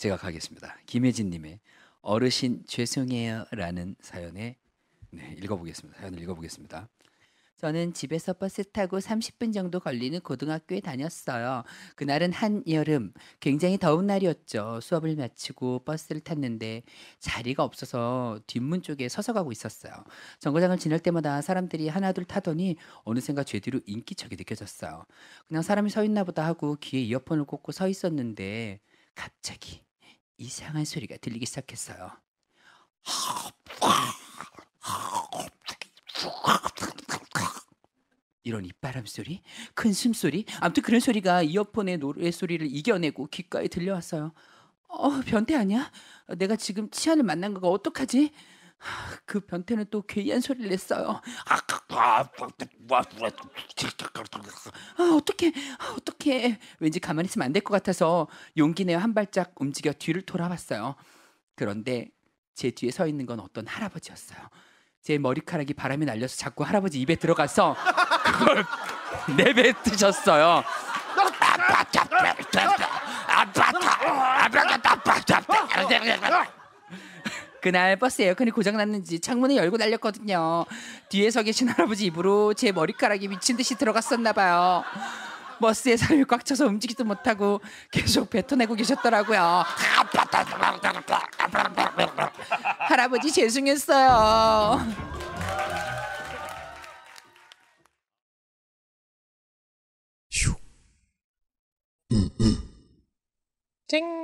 제가 가겠습니다. 김혜진님의 어르신 죄송해요라는 사연에 네, 읽어보겠습니다. 사연을 읽어보겠습니다. 저는 집에서 버스 타고 30분 정도 걸리는 고등학교에 다녔어요. 그날은 한여름, 굉장히 더운 날이었죠. 수업을 마치고 버스를 탔는데 자리가 없어서 뒷문 쪽에 서서 가고 있었어요. 정거장을 지날 때마다 사람들이 하나둘 타더니 어느샌가 제 뒤로 인기척이 느껴졌어요. 그냥 사람이 서 있나 보다 하고 귀에 이어폰을 꽂고 서 있었는데 갑자기 이상한 소리가 들리기 시작했어요. 이런 입바람 소리, 큰 숨소리, 아무튼 그런 소리가 이어폰의 노래 소리를 이겨내고 귓가에 들려왔어요. 어, 변태 아니야? 내가 지금 치안을 만난 거가 어떡하지? 그 변태는 또 괴이한 소리를 냈어요. 아 어떻게 아, 어떻게 왠지 가만히 있으면 안 될 것 같아서 용기 내어 한 발짝 움직여 뒤를 돌아봤어요. 그런데 제 뒤에 서 있는 건 어떤 할아버지였어요. 제 머리카락이 바람이 날려서 자꾸 할아버지 입에 들어가서 그걸 내뱉으셨어요. 아빠 잡다 아빠 잡다 아빠 잡다 그날 버스 에어컨이 고장났는지 창문을 열고 달렸거든요. 뒤에 서 계신 할아버지 입으로 제 머리카락이 미친 듯이 들어갔었나 봐요. 버스에 사람이 꽉 차서 움직이도 못하고 계속 뱉어내고 계셨더라고요. 할아버지 죄송했어요. t